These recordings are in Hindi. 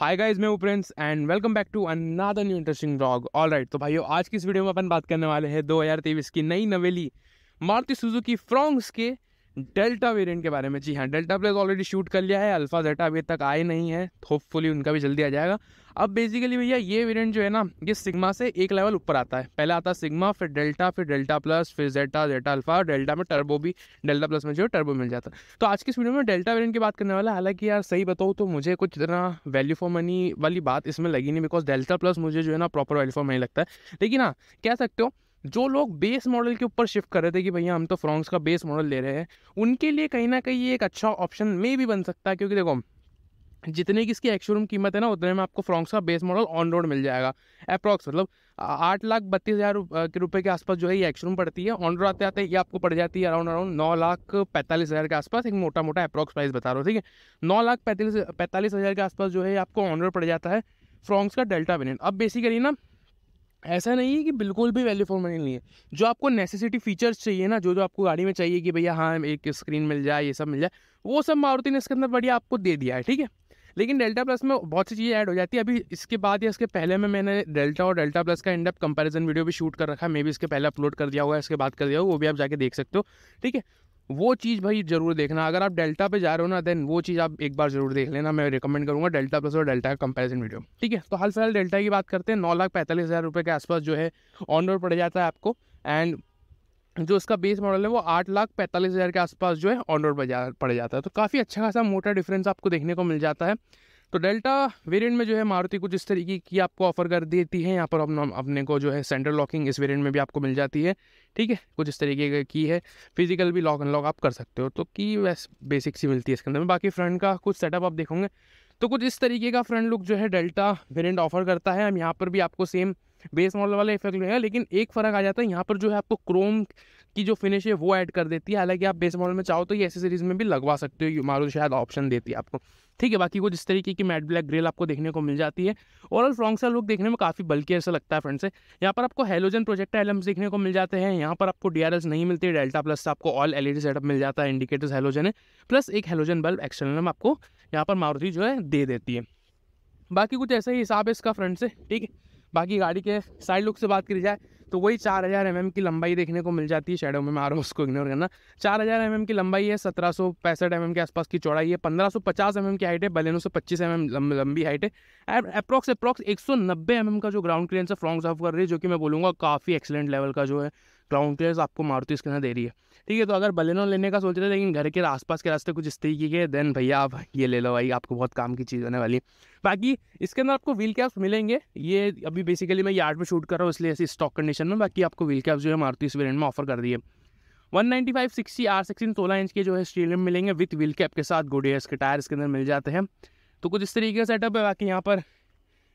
हाय गाइस मैं Prince and welcome back to another new interesting blog all right तो भाइयों आज की इस वीडियो में अपन बात करने वाले हैं तेईस की नई नवेली मारुति सुजुकी फ्रॉन्ग्स के डेल्टा वेरिएंट के बारे में जी हाँ डेल्टा प्लेस ऑलरेडी शूट कर लिया है अल्फा जेटा अभी तक आए नहीं है होपफुली उनका भी जल्दी आ जाएगा अब बेसिकली भैया ये वेरिएंट जो है ना ये सिग्मा से एक लेवल ऊपर आता है पहले आता है सिग्मा फिर डेल्टा फिर डेल्टा प्लस फिर जेटा जेटा अल्फा डेल्टा में टर्बो भी डेल्टा प्लस में जो है टर्बो मिल जाता है तो आज की इस वीडियो में डेल्टा वेरियंट की बात करने वाला हालांकि यार सही बताऊँ तो मुझे कुछ इतना वैल्यू फॉर मनी वाली बात इसमें लगी नहीं बिकॉज डेल्टा प्लस मुझे जो है ना प्रॉपर वैल्यू फॉर मनी लगता है लेकिन हाँ कह सकते हो जो लोग बेस मॉडल के ऊपर शिफ्ट कर रहे थे कि भैया हम तो फ्रॉन्क्स का बेस मॉडल ले रहे हैं उनके लिए कहीं ना कहीं ये एक अच्छा ऑप्शन मे भी बन सकता है क्योंकि देखो जितने की इसकी एक्शोरूम कीमत है ना उतने में आपको फ्रॉक्स का बेस मॉडल ऑन रोड मिल जाएगा अप्रॉक्स मतलब आठ लाख बत्तीस हज़ार के रुपये के आसपास जो है ये एक्शोरूम पड़ती है ऑन रोड आते आते ये आपको पड़ जाती है अराउंड अराउंड नौ लाख पैंतालीस हज़ार के आसपास एक मोटा मोटा अप्रॉक्स प्राइस बता रहा हूँ ठीक है नौ लाख पैंतालीस पैंतालीस हज़ार के आसपास जो है आपको ऑन रोड पड़ जाता है फ्रॉक्स का डेल्टा वेरियंट अब बेसिकली ना ऐसा नहीं है कि बिल्कुल भी वैल्यू फॉर मनी नहीं है जो आपको नेसेसिटी फीचर्स चाहिए ना जो जो आपको गाड़ी में चाहिए कि भैया हाँ एक स्क्रीन मिल जाए ये सब मिल जाए वो सब मारुति ने इसके अंदर बढ़िया आपको दे दिया है ठीक है लेकिन डेल्टा प्लस में बहुत सी चीज़ें ऐड हो जाती है अभी इसके बाद या इसके पहले में मैंने डेल्टा और डेल्टा प्लस का इंडेप कंपैरिजन वीडियो भी शूट कर रखा है मे भी इसके पहले अपलोड कर दिया होगा इसके बाद कर दिया होगा वो भी आप जाके देख सकते हो ठीक है वो चीज़ भाई ज़रूर देखना अगर आप डेल्टा पे जा रहे हो ना देन वो चीज़ आप एक बार ज़रूर देख लेना मैं रिकमेंड करूँगा डेल्टा प्लस और डेल्टा का कंपैरिजन वीडियो ठीक है तो हाल फिलहाल डेल्टा की बात करते हैं नौ लाख पैंतालीस हज़ार रुपये के आसपास जो है ऑन रोड पड़ जाता है आपको एंड जो उसका बेस मॉडल है वो आठ लाख पैंतालीस हज़ार के आसपास जो है ऑन रोड बाजार पड़ जाता है तो काफ़ी अच्छा खासा मोटा डिफरेंस आपको देखने को मिल जाता है तो डेल्टा वेरिएंट में जो है मारुति कुछ इस तरीके की आपको ऑफर कर देती है यहाँ पर अपने को जो है सेंटर लॉकिंग इस वेरिएंट में भी आपको मिल जाती है ठीक है कुछ इस तरीके की है फिजिकल भी लॉक अनलॉक आप कर सकते हो तो की बेसिक सी मिलती है इसके अंदर में बाकी फ्रंट का कुछ सेटअप आप देखोगे तो कुछ इस तरीके का फ्रंट लुक जो है डेल्टा वेरियंट ऑफर करता है हम यहाँ पर भी आपको सेम बेस मॉडल वाला इफेक्ट लगेगा लेकिन एक फ़र्क आ जाता है यहाँ पर जो है आपको क्रोम की जो फिनिश है वो ऐड कर देती है हालांकि आप बेस मॉडल में चाहो तो ये एसेसरीज में भी लगवा सकते हो मारो शायद ऑप्शन देती है आपको ठीक है बाकी कुछ इस तरीके की मैट ब्लैक ग्रिल आपको देखने को मिल जाती है ओवरऑल फ्रॉन्ग सा लुक देखने में काफ़ी बल्कि ऐसा लगता है फ्रेंड से यहाँ पर आपको हेलोजन प्रोजेक्ट एलम्स देखने को मिल जाते हैं यहाँ पर आपको डी नहीं मिलती डेल्टा प्लस आपको ऑल एलईडी सेटअप मिल जाता है इंडिकेटर्स हेलोजन है प्लस एक हेलोजन बल्ब एक्सटर्नल आपको यहाँ पर मारुति जो है दे देती है बाकी कुछ ऐसा ही हिसाब है इसका फ्रंट से ठीक है बाकी गाड़ी के साइड लुक से बात करी जाए तो वही चार हज़ार एम की लंबाई देखने को मिल जाती है शेडो में मारो उसको इग्नोर करना चार हज़ार एम की लंबाई है सत्रह सौ पैंसठ एम के आसपास की चौड़ाई है पंद्रह सौ पचास एम की हाइट है बलेनो से पच्चीस एम लं, लंबी हाइट है अप्रॉक्स अप्रॉक्स एक सौ नब्बे एम का जो ग्राउंड क्लियरेंस है फ्रॉन्ग ऑफ कर रही है जो कि मैं बोलूँगा काफ़ी एक्सेलेंट लेवल का जो है ग्राउंड क्लियरेंस आपको मारुति इसके अंदर दे रही है ठीक है तो अगर बलेनो लेने का सोच रहे थे लेकिन घर के आसपास के रास्ते कुछ इस तरीके के देन भैया आप ये ले लो भाई आपको बहुत काम की चीज़ होने वाली बाकी इसके अंदर आपको व्हील कैप्स मिलेंगे ये अभी बेसिकली मैं यार्ड में शूट कर रहा हूँ इसलिए ऐसी स्टॉक कंडीशन में बाकी आपको व्हील कैप्स जो है मारुति वेरियंट में ऑफर कर दिए one ninety five sixty R sixteen सोलह इंच के जो है स्टील में मिलेंगे विथ व्हील कैप के साथ गोडेयर्स के टायर इसके अंदर मिल जाते हैं तो कुछ इस तरीके का सेटअप है बाकी यहाँ पर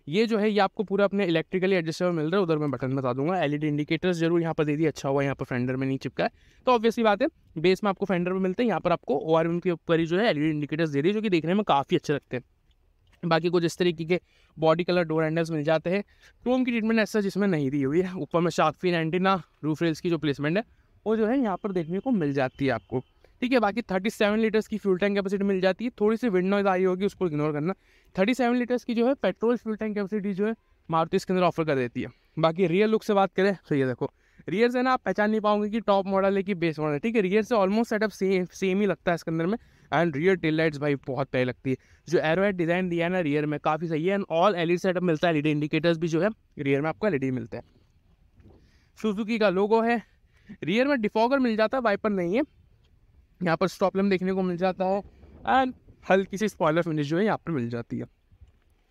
ये जो है ये आपको पूरा अपने इलेक्ट्रिकली एडजस्टेबल मिल रहा है उधर मैं बटन बता दूंगा एलईडी इंडिकेटर्स जरूर यहाँ पर दे दिए अच्छा हुआ यहाँ पर फेंडर में नहीं चिपका है तो ऑब्वियसली बात है बेस में आपको फेंडर में मिलते हैं यहाँ पर आपको ओ आर के ऊपर ही जो है एलईडी इंडिकेटर्स दे दिए जो कि देखने में काफ़ी अच्छे लगते हैं बाकी कुछ इस तरीके के बॉडी कलर डोर हैंडल्स मिल जाते हैं क्रोम की ट्रीटमेंट ऐसा जिसमें नहीं दी हुई है ऊपर में shark fin antenna roof rails की जो प्लेसमेंट है वो जो है यहाँ पर देखने को मिल जाती है आपको ठीक है बाकी थर्टी सेवन लीटर्स की फ्यूल टैंक कैपेसिटी मिल जाती है थोड़ी सी विंड नॉइज आई होगी उसको इग्नोर करना थर्टी सेवन लीटर्स की जो है पेट्रोल फ्यूल टैंक कैपेसिटी जो है मारुति इसके अंदर ऑफर कर देती है बाकी रियर लुक से बात करें तो ये देखो रियर से ना आप पहचान नहीं पाओगे कि टॉप मॉडल है कि बेस मॉडल है ठीक है रियर से ऑलमोस्ट सेटअप सेम सेम ही लगता है इसके अंदर में एंड रियर टेल लाइट्स भाई बहुत प्यारी लगती है जो एरोड डिज़ाइन दिया है ना रियर में काफ़ी सही है एंड ऑल एल सेटअप मिलता है एलईडी इंडिकेटर्स भी जो है रियर में आपको एलईडी मिलता है सुजुकी का लोगो है रियर में डिफॉगर मिल जाता है वाइपर नहीं है यहाँ पर प्रॉब्लम देखने को मिल जाता है एंड हल्की सी स्पॉयलर फिनिश जो है यहाँ पर मिल जाती है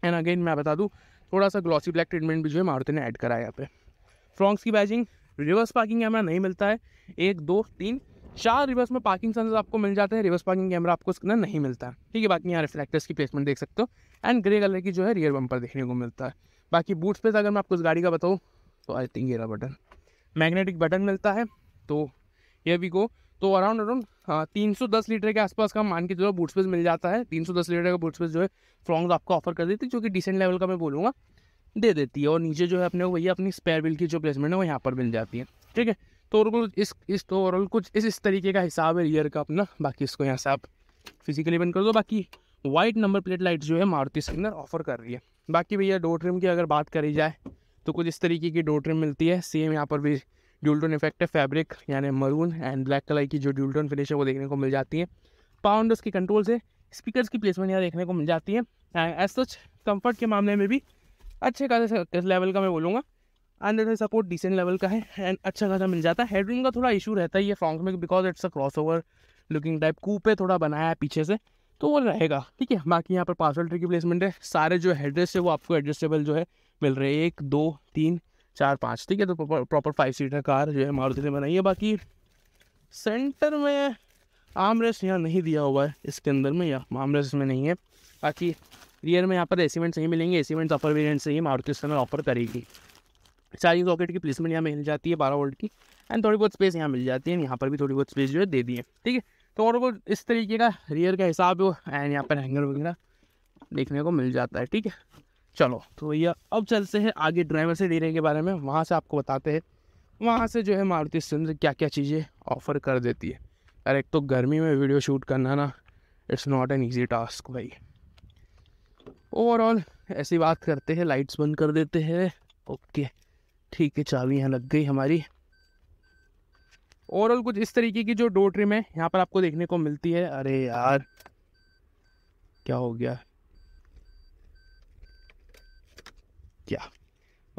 एंड अगेन मैं बता दूँ थोड़ा सा ग्लॉसी ब्लैक ट्रीटमेंट भी जो है मारुति ने ऐड करा है यहाँ पे फ्रॉन्क्स की बैजिंग रिवर्स पार्किंग कैमरा नहीं मिलता है एक दो तीन चार रिवर्स में पार्किंग सेंसर आपको मिल जाते हैं रिवर्स पार्किंग कैमरा आपको इसका नहीं मिलता है ठीक है बाकी यहाँ रिफ्लेक्टर्स की प्लेसमेंट देख सकते हो एंड ग्रे कलर की जो है रियर बम्पर देखने को मिलता है बाकी बूट स्पेस अगर मैं आपको इस गाड़ी का बताऊँ तो आई थिंक ये बटन मैग्नेटिक बटन मिलता है तो ये भी गो तो अराउंड हाँ, अराउंड तीन सौ दस लीटर के आसपास का मान के जो बूट स्पेस मिल जाता है तीन सौ दस लीटर का बूट स्पेस जो है फ्रॉन्ग आपको ऑफर कर देती है जो कि डिसेंट लेवल का मैं बोलूँगा दे देती है और नीचे जो है अपने वही भैया अपनी स्पेयर व्हील की जो प्लेसमेंट है वो यहाँ पर मिल जाती है ठीक है तो कुछ इस इस तो ओवरऑल कुछ इस इस तरीके का हिसाब है रियर का अपना बाकी इसको यहाँ से आप फिजिकली बंद कर दो बाकी वाइट नंबर प्लेट लाइट जो है मारुति अंदर ऑफर कर रही है बाकी भैया डोर ट्रिम की अगर बात करी जाए तो कुछ इस तरीके की डोर ट्रिम मिलती है सेम यहाँ पर भी ड्यूल्टोन इफेक्ट है फैब्रिक यानी मरून एंड ब्लैक कलर की जो ड्यूल्टोन फिनिश है वो देखने को मिल जाती है पाउंडर्स की कंट्रोल से स्पीकर्स की प्लेसमेंट यहाँ देखने को मिल जाती है एंड एज सच कम्फर्ट के मामले में भी अच्छे खासे लेवल का मैं बोलूँगा अंदर से सपोर्ट डिसेंट लेवल का है एंड अच्छा खासा मिल जाता है हेडरूम का थोड़ा इशू रहता है ये फ्रॉन्क में because it's a crossover looking type coupe थोड़ा बनाया है पीछे से तो वो रहेगा ठीक है बाकी यहाँ पर पार्सल ट्री की प्लेसमेंट है सारे जो हेड्रेस है वो आपको एडजस्टेबल जो है मिल रहे हैं एक दो तीन चार पाँच ठीक है तो प्रॉपर फाइव सीटर कार जो है मारुति ने बनाई है बाकी सेंटर में आमरेस यहाँ नहीं दिया हुआ है इसके अंदर में या आमरेस में नहीं है बाकी रियर में यहाँ पर एसीमेंट नहीं मिलेंगे एसीमेंट अपर वेरियंट से ही मारुति समय ऑफर करेगी चार्जिंग सॉकेट की प्लेसमेंट यहाँ मिल जाती है बारह वोल्ट की एंड थोड़ी बहुत स्पेस यहाँ मिल जाती है यहाँ पर भी थोड़ी बहुत स्पेस जो है दे दी है ठीक है तो और वो इस तरीके का रियर का हिसाब हो एंड यहाँ पर हैंगर वगैरह देखने को मिल जाता है ठीक है चलो तो भैया अब चलते हैं आगे ड्राइवर से डीलिंग के बारे में वहाँ से आपको बताते हैं वहाँ से जो है मारुति सिंह क्या क्या चीज़ें ऑफ़र कर देती है अरे एक तो गर्मी में वीडियो शूट करना ना it's not an easy task भाई ओवरऑल ऐसी बात करते हैं लाइट्स बंद कर देते हैं ओके ठीक है चाबी यहाँ लग गई हमारी ओवरऑल कुछ इस तरीके की जो डोर ट्रिम है यहाँ पर आपको देखने को मिलती है अरे यार क्या हो गया क्या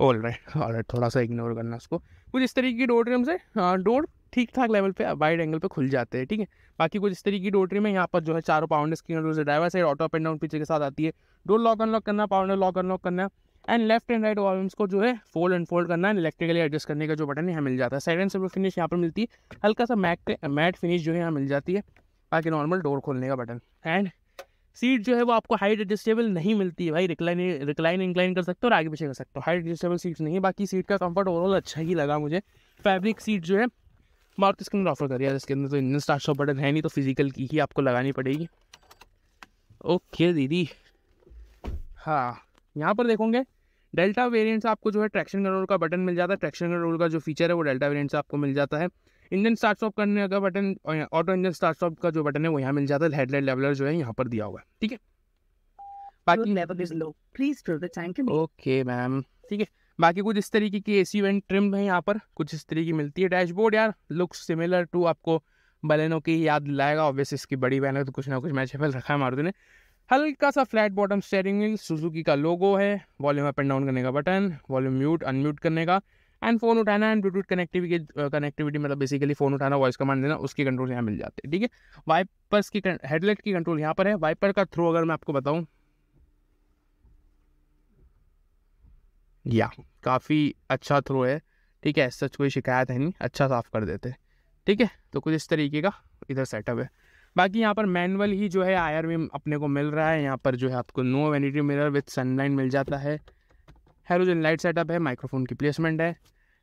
ऑल राइट ऑल राइट थोड़ा सा इग्नोर करना उसको कुछ इस तरीके की डोर ड्रीम्स है डोर ठीक ठाक लेवल पे वाइड एंगल पे खुल जाते हैं ठीक है बाकी कुछ इस तरीके की डोर ड्रीम है यहाँ पर जो है चारों पाउंड स्क्रीन और driver side auto up and down पीछे के साथ आती है डोर लॉक अनलॉक करना पाउंड लॉक अनलॉक करना and left and right volumes को जो है फोल्ड एंड फोल्ड करना है इलेक्ट्रिकली एडजस्ट करने का जो बटन यहाँ मिल जाता है साइड एंड सब फिनिश यहाँ पर मिलती है हल्का सा मैट मैट फिनिश जो है यहाँ मिल जाती है बाकी नॉर्मल डोर खोलने का बटन एंड सीट जो है वो आपको हाइट एडजस्टेबल नहीं मिलती है भाई रिक्लाइन रिक्लाइन इंक्लाइन कर सकते हो और आगे पीछे कर सकते हो हाइट एडजस्टेबल सीट्स नहीं है बाकी सीट का कंफर्ट ओवरऑल अच्छा ही लगा मुझे फैब्रिक सीट जो है मार्क इसके अंदर ऑफर कर है इसके अंदर तो इंजन स्टार्ट शॉप बटन है नहीं तो फिजिकल की ही आपको लगानी पड़ेगी ओके दीदी हाँ यहाँ पर देखोगे डेल्टा वेरियंट्स से आपको जो है ट्रैक्शन कंट्रोल का बटन मिल जाता है ट्रैक्शन कंट्रोल का जो फीचर है वो डेल्टा वेरियंट्स से आपको मिल जाता है इंजन स्टार्ट स्टॉप करने का button auto engine start stop का जो बटन है वो यहाँ मिल जाता है हेडलाइट लेवलर जो है यहाँ पर दिया हुआ है ठीक है बाकी कुछ इस तरीके की एसी वेंट ट्रिम है यहाँ पर कुछ इस तरीके की मिलती है डैशबोर्ड यार लुक्स सिमिलर टू आपको बलेनो की याद लाएगा ऑब्वियस इसकी बड़ी बहन है तो कुछ ना कुछ मैच मैचेबल रखा है मारुति ने हल्का सा फ्लैट बॉटम स्टेयरिंग सुजुकी का लोगो है वॉल्यूम अप एंड डाउन करने का बटन वॉल्यूम म्यूट अनम्यूट करने का एंड फोन उठाना एंड ब्लूटूथ कनेक्टिविटी कनेक्टिविटी मतलब बेसिकली फोन उठाना वॉइस कमांड देना उसकी कंट्रोल यहाँ मिल जाते हैं ठीक है वाइपर्स की हेडलाइट की कंट्रोल यहाँ पर है वाइपर का थ्रू अगर मैं आपको बताऊँ या काफ़ी अच्छा थ्रो है ठीक है सच कोई शिकायत है नहीं अच्छा साफ़ कर देते ठीक है तो कुछ इस तरीके का इधर सेटअप है बाकी यहाँ पर मैनुअल ही जो है आयर में अपने को मिल रहा है यहाँ पर जो है आपको no vanity mirror with sunline मिल जाता है हेलोजन लाइट सेटअप है माइक्रोफोन की प्लेसमेंट है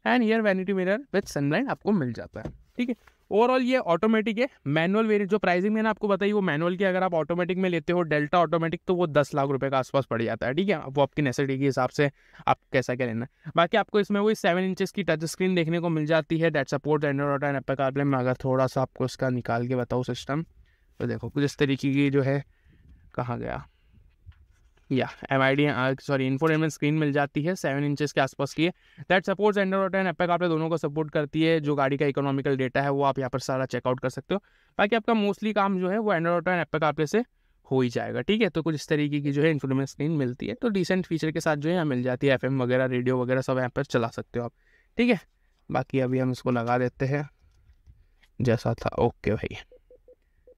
एंड ईयर वैनिटी मिरर विथ सनलाइन आपको मिल जाता है ठीक है ओवरऑल ये ऑटोमेटिक है मैनुअल वेरिय जो प्राइसिंग मैंने आपको बताई वो मैनुअल की अगर आप ऑटोमेटिक में लेते हो डेल्टा ऑटोमेटिक तो वो दस लाख रुपए का आसपास पड़ जाता है ठीक है वो आपकी नेसेसिटी के हिसाब से आप कैसा क्या लेना बाकी आपको इसमें वही सेवन इंचेस की टच स्क्रीन देखने को मिल जाती है that support Android and Apple CarPlay में अगर थोड़ा सा आपको इसका निकाल के बताओ सिस्टम तो देखो कुछ इस तरीके की जो है कहाँ गया या M I D sorry infotainment screen मिल जाती है सेवन इंचज़ के आसपास की है that supports Android and Apple आप दोनों को सपोर्ट करती है जो गाड़ी का इकोनॉमिकल डेटा है वो आप यहाँ पर सारा चेकआउट कर सकते हो बाकी आपका मोस्टली काम जो है वो एंड्रॉइड एंड एपेक आप से हो ही जाएगा ठीक है तो कुछ इस तरीके की जो है इन्फोटेनमेंट स्क्रीन मिलती है तो डिसेंट फीचर के साथ जो है यहाँ मिल जाती है एफ वगैरह रेडियो वगैरह सब यहाँ पर चला सकते हो आप ठीक है बाकी अभी हम इसको लगा देते हैं जैसा था ओके भाई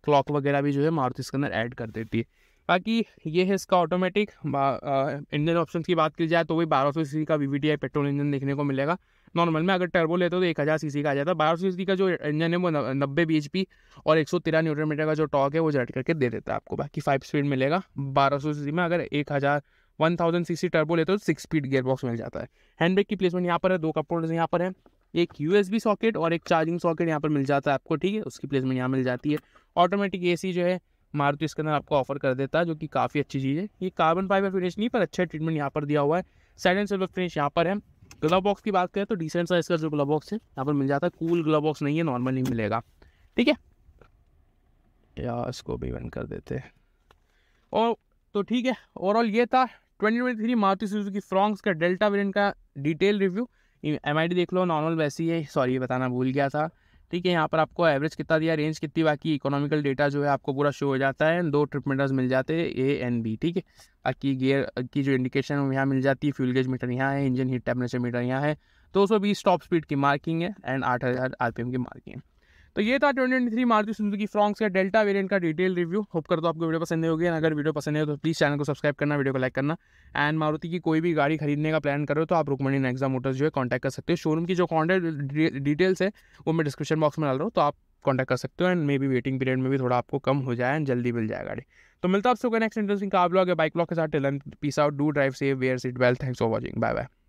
क्लॉक वगैरह भी जो है मारुति इसके अंदर ऐड कर देती है बाकी ये है इसका ऑटोमेटिक इंजन ऑप्शन की बात की जाए तो वही बारह सौ सी का वी पेट्रोल इंजन देखने को मिलेगा नॉर्मल में अगर टर्बो लेते हो तो एक हज़ार सी का आ जाता है बारह सौ सी का जो इंजन है वो नब्बे बी और एक सौ तेरह मीटर का जो टॉक है वो जट करके दे देता है आपको बाकी फाइव स्पीड मिलेगा बारह सौ सी में अगर एक हज़ार one thousand C C turbo लेते हो तो सिक्स स्पीड गेयर बॉक्स मिल जाता है हैंड ब्रेक की प्लेसमेंट यहाँ पर है दो कप यहाँ पर है एक यू सॉकेट और एक चार्जिंग सॉकेट यहाँ पर मिल जाता है आपको ठीक है उसकी प्लेसमेंट यहाँ मिल जाती है ऑटोमेटिक ए जो है मारुति इसके अंदर आपको ऑफर कर देता है जो कि काफ़ी अच्छी चीज़ है ये कार्बन फाइबर फिनिश नहीं पर अच्छा ट्रीटमेंट यहाँ पर दिया हुआ है साइड एंड सिल्वर फिनिश यहाँ पर है ग्लव बॉक्स की बात करें तो डिसेंट साइज का जो ग्लव बॉक्स है यहाँ पर मिल जाता है कूल ग्लव बॉक्स नहीं है नॉर्मल ही मिलेगा ठीक है या इसको भी बंद कर देते हैं और तो ठीक है ओवरऑल ये था twenty twenty three Maruti Suzuki Fronx का डेल्टा वेरिएंट का detail review M I D देख लो नॉर्मल वैसी है सॉरी बताना भूल गया था ठीक है यहाँ पर आपको एवरेज कितना दिया रेंज कितनी बाकी इकोनॉमिकल डेटा जो है आपको पूरा शो हो जाता है दो ट्रिप मीटर्स मिल जाते हैं ए एंड बी ठीक है बाकी गियर की जो इंडिकेशन है यहाँ मिल जाती है फ्यूल गेज मीटर यहाँ है इंजन हीट टेम्परेचर मीटर यहाँ है दो सौ बीस स्टॉप स्पीड की मार्किंग है एंड आठ हज़ार आर पी एम की मार्किंग है तो ये था ट्वेंटी ट्वेंटी थ्री मारुति की फ्रॉक्स का डेल्टा वेरिएंट का डिटेल रिव्यू होप करता हूँ आपको वीडियो पसंद होगी अगर वीडियो पसंद है तो प्लीज़ चैनल को सब्सक्राइब करना वीडियो को लाइक करना एंड मारुति की कोई भी गाड़ी खरीदने का प्लान करो तो आप रुकमणी नेक्सा मोटर्स जो है कॉन्टैक्ट कर सकते हो शोरूम की जो कॉन्टैक्ट डिटेल्स है वो मैं डिस्क्रिप्शन बॉक्स में डाल रहा हूँ तो आप कॉन्टैक्ट कर सकते हो and maybe waiting period में भी थोड़ा आपको कम हो जाए एंड जल्दी मिल जाए गाड़ी तो मिलता है आपसे नेक्स्ट इंटरेस्टिंग का ब्लॉग या बाइक ब्लॉग के साथ till then peace out do drive safe wear seatbelt thanks for watching bye bye